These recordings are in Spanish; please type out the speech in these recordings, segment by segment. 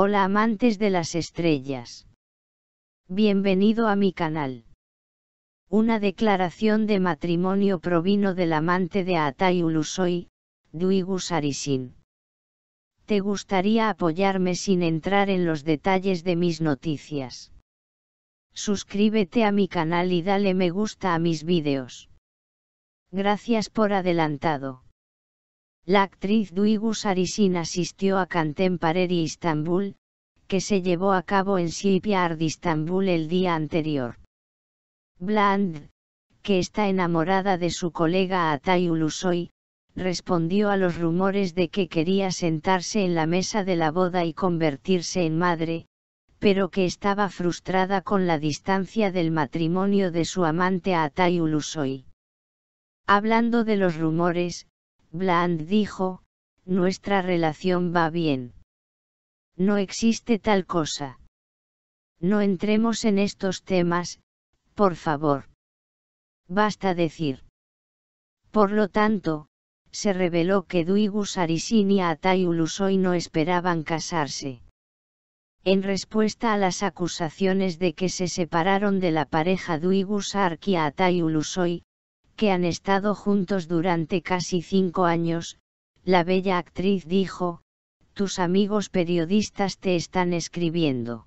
Hola amantes de las estrellas. Bienvenido a mi canal. Una declaración de matrimonio provino del amante de Atay Ulusoy, Duigus Sarisin. Te gustaría apoyarme sin entrar en los detalles de mis noticias. Suscríbete a mi canal y dale me gusta a mis vídeos. Gracias por adelantado. La actriz Duygus Arisin asistió a Cantempareri Istanbul, que se llevó a cabo en Sipiard Istanbul el día anterior. Bland, que está enamorada de su colega Atay Ulusoy, respondió a los rumores de que quería sentarse en la mesa de la boda y convertirse en madre, pero que estaba frustrada con la distancia del matrimonio de su amante Atay Ulusoy. Hablando de los rumores, Bland dijo, nuestra relación va bien. No existe tal cosa. No entremos en estos temas, por favor. Basta decir. Por lo tanto, se reveló que Duigus Arisin y Atay no esperaban casarse. En respuesta a las acusaciones de que se separaron de la pareja Duigus Arki Atay Ulusoy, que han estado juntos durante casi cinco años, la bella actriz dijo, tus amigos periodistas te están escribiendo.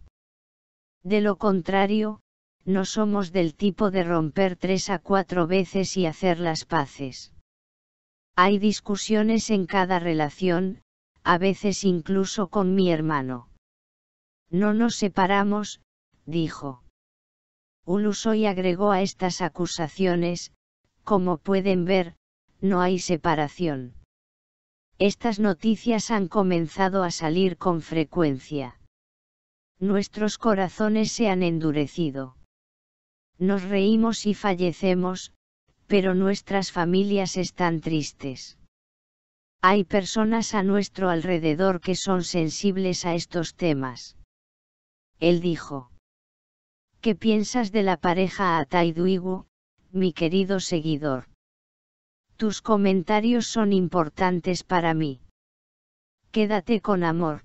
De lo contrario, no somos del tipo de romper tres a cuatro veces y hacer las paces. Hay discusiones en cada relación, a veces incluso con mi hermano. No nos separamos, dijo. Ulusoy agregó a estas acusaciones, como pueden ver, no hay separación. Estas noticias han comenzado a salir con frecuencia. Nuestros corazones se han endurecido. Nos reímos y fallecemos, pero nuestras familias están tristes. Hay personas a nuestro alrededor que son sensibles a estos temas. Él dijo. ¿Qué piensas de la pareja Ataiduigu, mi querido seguidor. Tus comentarios son importantes para mí. Quédate con amor.